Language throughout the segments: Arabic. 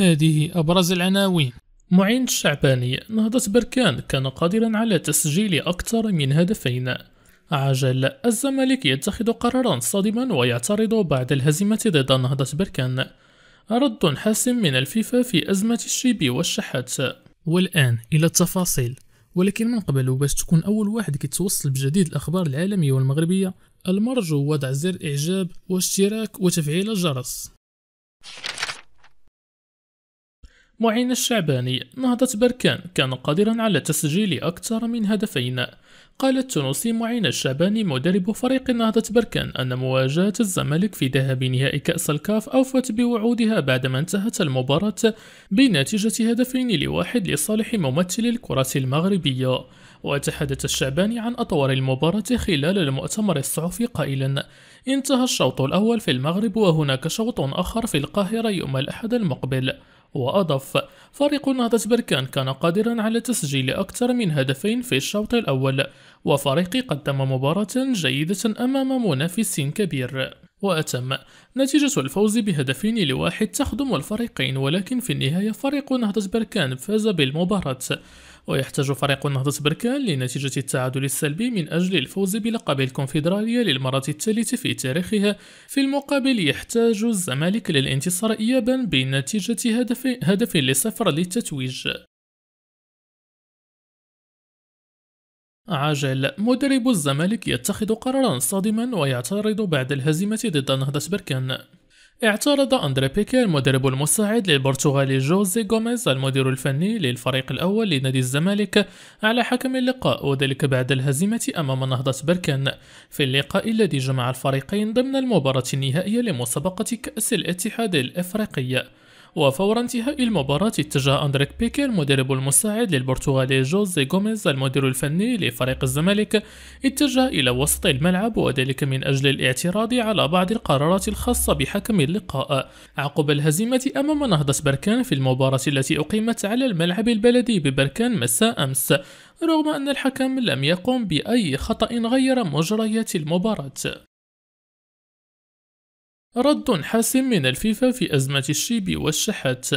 هذه أبرز العناوين معين الشعباني نهضة بركان كان قادرا على تسجيل أكثر من هدفين عجل الزمالك يتخذ قرارا صادما ويعترض بعد الهزيمة ضد نهضة بركان رد حاسم من الفيفا في أزمة الشيبي والشحات والآن إلى التفاصيل ولكن من قبل باش تكون أول واحد كيتوصل بجديد الأخبار العالمية والمغربية المرجو وضع زر إعجاب واشتراك وتفعيل الجرس معين الشعباني نهضة بركان كان قادرا على تسجيل أكثر من هدفين قال التونسي معين الشعباني مدرب فريق نهضة بركان أن مواجهة الزمالك في ذهاب نهائي كأس الكاف أوفت بوعودها بعدما انتهت المباراة بنتيجة هدفين لواحد لصالح ممثل الكرة المغربية وتحدث الشعباني عن أطوار المباراة خلال المؤتمر الصحفي قائلا انتهى الشوط الأول في المغرب وهناك شوط آخر في القاهرة يوم الأحد المقبل وأضاف فريق نهضة بركان كان قادرا على تسجيل أكثر من هدفين في الشوط الأول وفريقي قدم مباراة جيدة أمام منافس كبير وأتم نتيجة الفوز بهدفين لواحد تخدم الفريقين ولكن في النهاية فريق نهضة بركان فاز بالمباراة ويحتاج فريق نهضة بركان لنتيجة التعادل السلبي من أجل الفوز بلقب الكونفدرالية للمرة الثالثة في تاريخها في المقابل يحتاج الزمالك للانتصار إيابا بنتيجة هدف, هدف لصفر للتتويج عجل مدرب الزمالك يتخذ قرارا صادما ويعترض بعد الهزيمة ضد نهضة بركان اعترض أندري بيكير المدرب المساعد للبرتغالي جوزي غوميز المدير الفني للفريق الأول لنادي الزمالك على حكم اللقاء وذلك بعد الهزيمة أمام نهضة بركان في اللقاء الذي جمع الفريقين ضمن المباراة النهائية لمسابقة كأس الاتحاد الإفريقي وفور انتهاء المباراة اتجه أندريك بيكر مدرب المساعد للبرتغالي جوزي غوميز المدير الفني لفريق الزمالك اتجه إلى وسط الملعب وذلك من أجل الاعتراض على بعض القرارات الخاصة بحكم اللقاء عقب الهزيمة أمام نهضة بركان في المباراة التي أقيمت على الملعب البلدي ببركان مساء أمس رغم أن الحكم لم يقم بأي خطأ غير مجريات المباراة رد حاسم من الفيفا في أزمة الشيب والشحات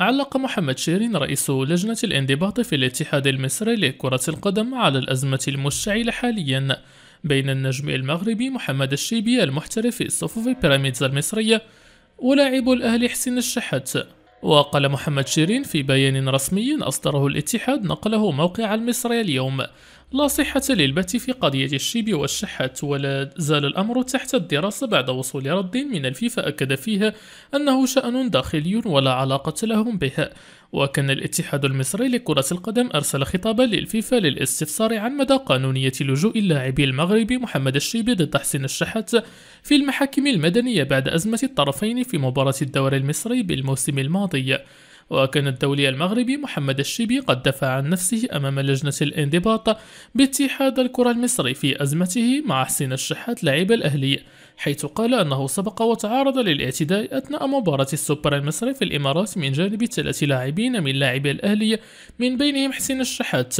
علق محمد شيرين رئيس لجنة الانضباط في الاتحاد المصري لكرة القدم على الأزمة المشتعلة حاليا بين النجم المغربي محمد الشيبي المحترف في صفوف بيراميدز المصرية ولاعب الأهلي حسين الشحات وقال محمد شيرين في بيان رسمي أصدره الاتحاد نقله موقع المصري اليوم لا صحة للبت في قضية الشيب والشحات ولا زال الأمر تحت الدراسة بعد وصول رد من الفيفا أكد فيها أنه شأن داخلي ولا علاقة لهم بها وكان الاتحاد المصري لكرة القدم أرسل خطابا للفيفا للاستفسار عن مدى قانونية لجوء اللاعب المغربي محمد الشيبي ضد حسين الشحات في المحاكم المدنية بعد أزمة الطرفين في مباراة الدوري المصري بالموسم الماضي وكان الدولي المغربي محمد الشيبي قد دفع عن نفسه أمام لجنة الانضباط باتحاد الكرة المصري في أزمته مع حسين الشحات لاعب الأهلي حيث قال أنه سبق وتعرض للاعتداء أثناء مباراة السوبر المصري في الإمارات من جانب ثلاث لاعبين من لاعبي الأهلي من بينهم حسين الشحات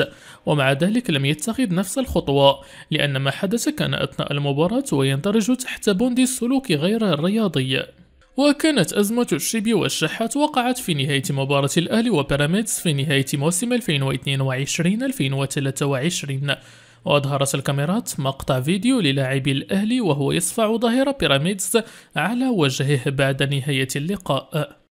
ومع ذلك لم يتخذ نفس الخطوة لأن ما حدث كان أثناء المباراة ويندرج تحت بند السلوك غير الرياضي وكانت أزمة الشيب والشحات وقعت في نهاية مباراة الأهلي وبيراميدز في نهاية موسم 2022-2023 وأظهرت الكاميرات مقطع فيديو للاعب الأهلي وهو يصفع ظهير بيراميدز على وجهه بعد نهاية اللقاء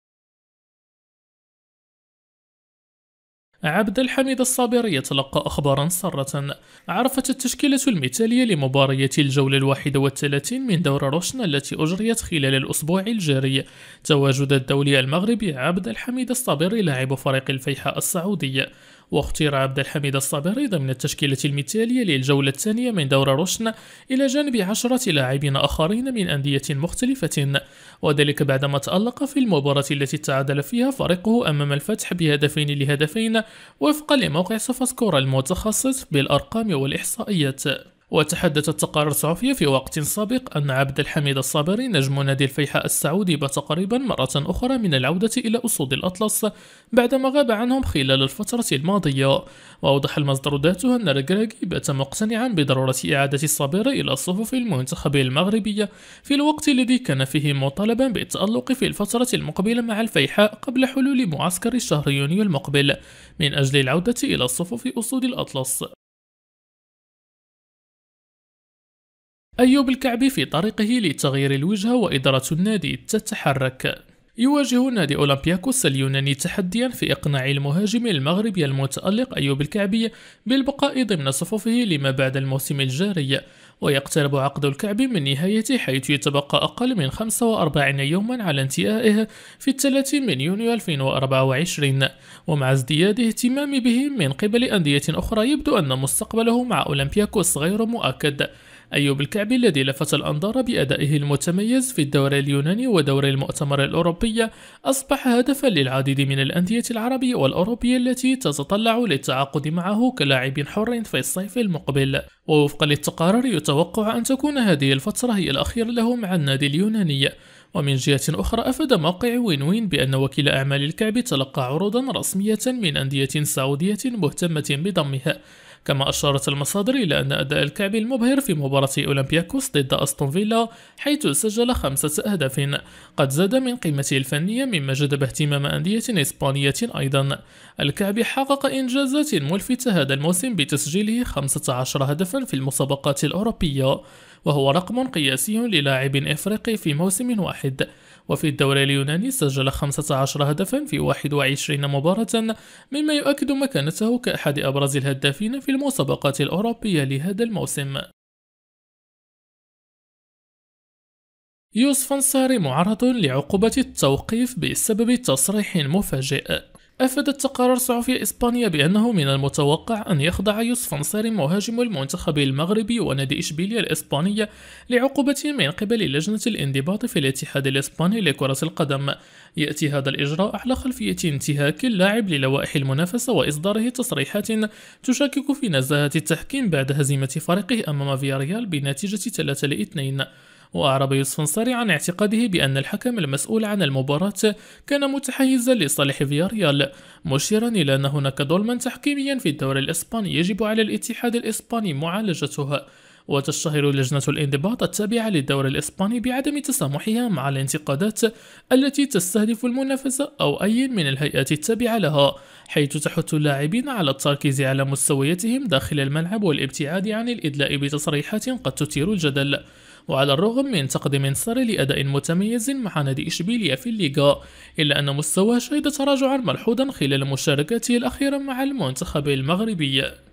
عبد الحميد الصابر يتلقى أخبارا سارة عرفت التشكيلة المثالية لمباراة الجولة الواحدة والثلاثين من دور روشن التي أجريت خلال الأسبوع الجاري تواجد الدولي المغربي عبد الحميد الصابر لاعب فريق الفيحاء السعودي واختير عبد الحميد الصابري ضمن التشكيلة المثالية للجولة الثانية من دور رشن إلى جانب عشرة لاعبين آخرين من أندية مختلفة وذلك بعدما تألق في المباراة التي تعادل فيها فريقه أمام الفتح بهدفين لهدفين وفقا لموقع سوفاسكور المتخصص بالأرقام والإحصائيات وتحدثت التقارير الصحفية في وقت سابق أن عبد الحميد الصابري نجم نادي الفيحاء السعودي بات قريبا مرة أخرى من العودة إلى أسود الأطلس بعدما غاب عنهم خلال الفترة الماضية وأوضح المصدر ذاته أن رجراجي بات مقتنعا بضرورة إعادة الصابري إلى صفوف المنتخب المغربي في الوقت الذي كان فيه مطالبا بالتألق في الفترة المقبلة مع الفيحاء قبل حلول معسكر شهر يونيو المقبل من أجل العودة إلى صفوف أسود الأطلس أيوب الكعبي في طريقه لتغيير الوجهة وإدارة النادي تتحرك يواجه نادي أولمبياكوس اليوناني تحديا في إقناع المهاجم المغربي المتألق أيوب الكعبي بالبقاء ضمن صفوفه لما بعد الموسم الجاري ويقترب عقد الكعب من نهايته حيث يتبقى أقل من 45 يوما على انتهائه في 30 من يونيو 2024 ومع ازدياد اهتمام به من قبل أندية أخرى يبدو أن مستقبله مع أولمبياكوس غير مؤكد أيوب الكعبي الذي لفت الأنظار بأدائه المتميز في الدوري اليوناني ودوري المؤتمر الأوروبي أصبح هدفا للعديد من الأندية العربية والأوروبية التي تتطلع للتعاقد معه كلاعب حر في الصيف المقبل ووفقا للتقارير يتوقع أن تكون هذه الفترة هي الأخيرة له مع النادي اليوناني ومن جهة أخرى أفاد موقع وين وين بأن وكيل أعمال الكعب تلقى عروضا رسمية من أندية سعودية مهتمة بضمها كما أشارت المصادر إلى أن أداء الكعبي المبهر في مباراة أولمبياكوس ضد أستون فيلا حيث سجل خمسة أهداف قد زاد من قيمته الفنية مما جذب اهتمام أندية إسبانية أيضا الكعبي حقق إنجازات ملفتة هذا الموسم بتسجيله 15 هدفا في المسابقات الأوروبية وهو رقم قياسي للاعب إفريقي في موسم واحد وفي الدوري اليوناني سجل 15 هدفا في 21 مباراة مما يؤكد مكانته كأحد أبرز الهدافين في المسابقات الأوروبية لهذا الموسم يوسف انصاري معرض لعقوبة التوقيف بسبب تصريح مفاجئ أفادت تقارير صحفية إسبانية بأنه من المتوقع أن يخضع يوسف أنصاري مهاجم المنتخب المغربي ونادي إشبيلية الإسبانية لعقوبة من قبل لجنة الانضباط في الاتحاد الإسباني لكرة القدم يأتي هذا الإجراء على خلفية انتهاك اللاعب للوائح المنافسة وإصداره تصريحات تشكك في نزاهة التحكيم بعد هزيمة فريقه أمام فياريال بنتيجة 3 ل 2 وأعرب يوسف عن اعتقاده بأن الحكم المسؤول عن المباراة كان متحيزا لصالح فياريال مشيرا إلى أن هناك ظلما تحكيميا في الدوري الإسباني يجب على الاتحاد الإسباني معالجتها وتشتهر لجنة الانضباط التابعة للدوري الإسباني بعدم تسامحها مع الانتقادات التي تستهدف المنافسة أو أي من الهيئات التابعة لها حيث تحث اللاعبين على التركيز على مستوياتهم داخل الملعب والابتعاد عن الإدلاء بتصريحات قد تثير الجدل وعلى الرغم من تقديم ساري لأداء متميز مع نادي إشبيلية في الليغا إلا أن مستواه شهد تراجعا ملحوظا خلال مشاركته الأخيرة مع المنتخب المغربي